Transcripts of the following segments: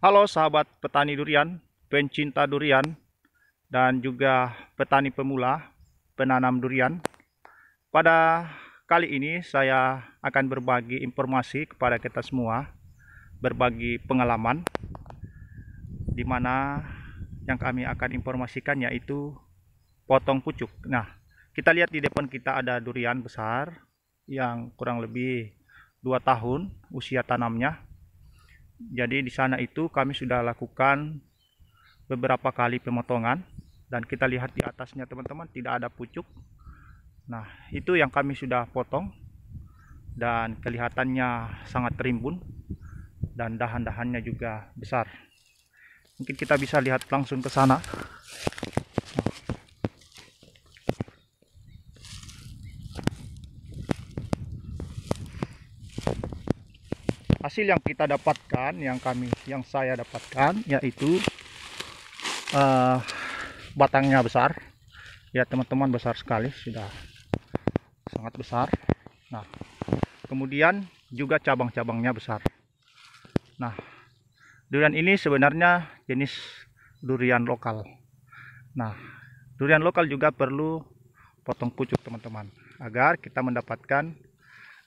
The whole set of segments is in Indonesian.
Halo sahabat petani durian, pencinta durian, dan juga petani pemula penanam durian. Pada kali ini saya akan berbagi informasi kepada kita semua, berbagi pengalaman, di mana yang kami akan informasikan yaitu potong pucuk. Nah, kita lihat di depan kita ada durian besar yang kurang lebih 2 tahun usia tanamnya jadi di sana itu kami sudah lakukan beberapa kali pemotongan dan kita lihat di atasnya teman-teman tidak ada pucuk. Nah, itu yang kami sudah potong dan kelihatannya sangat rimbun dan dahan-dahannya juga besar. Mungkin kita bisa lihat langsung ke sana. hasil yang kita dapatkan yang kami yang saya dapatkan yaitu uh, batangnya besar ya teman-teman besar sekali sudah sangat besar nah kemudian juga cabang-cabangnya besar nah durian ini sebenarnya jenis durian lokal nah durian lokal juga perlu potong pucuk teman-teman agar kita mendapatkan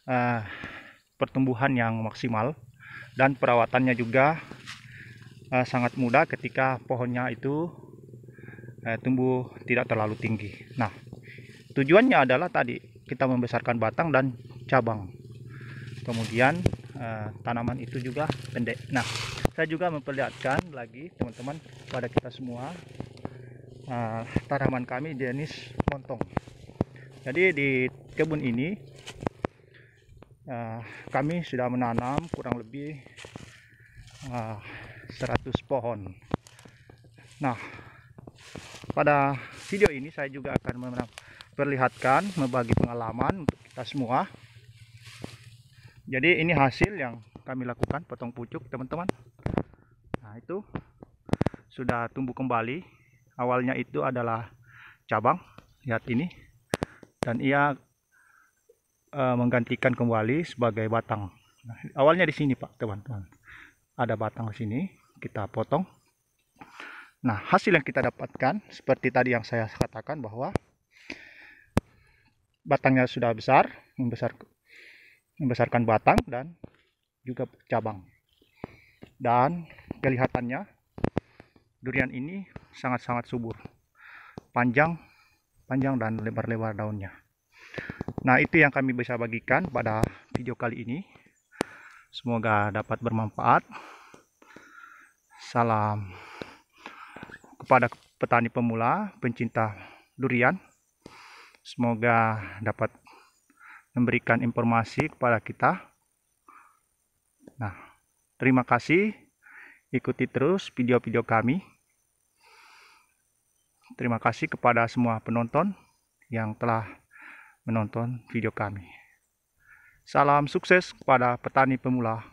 uh, pertumbuhan yang maksimal dan perawatannya juga uh, sangat mudah ketika pohonnya itu uh, tumbuh tidak terlalu tinggi. Nah, tujuannya adalah tadi kita membesarkan batang dan cabang. Kemudian uh, tanaman itu juga pendek. Nah, saya juga memperlihatkan lagi teman-teman pada kita semua uh, tanaman kami jenis montong. Jadi di kebun ini uh, kami sudah menanam kurang lebih uh, ah, 100 pohon nah pada video ini saya juga akan memperlihatkan membagi pengalaman untuk kita semua jadi ini hasil yang kami lakukan potong pucuk teman-teman nah itu sudah tumbuh kembali awalnya itu adalah cabang lihat ini dan ia Eh, menggantikan kembali sebagai batang. Nah, awalnya di sini Pak, teman-teman. Ada batang di sini, kita potong. Nah, hasil yang kita dapatkan seperti tadi yang saya katakan bahwa batangnya sudah besar, membesar membesarkan batang dan juga cabang. Dan kelihatannya durian ini sangat-sangat subur. Panjang, panjang dan lebar-lebar daunnya. Nah itu yang kami bisa bagikan pada video kali ini. Semoga dapat bermanfaat. Salam kepada petani pemula, pencinta durian. Semoga dapat memberikan informasi kepada kita. Nah, terima kasih. Ikuti terus video-video kami. Terima kasih kepada semua penonton yang telah menonton video kami. Salam sukses kepada petani pemula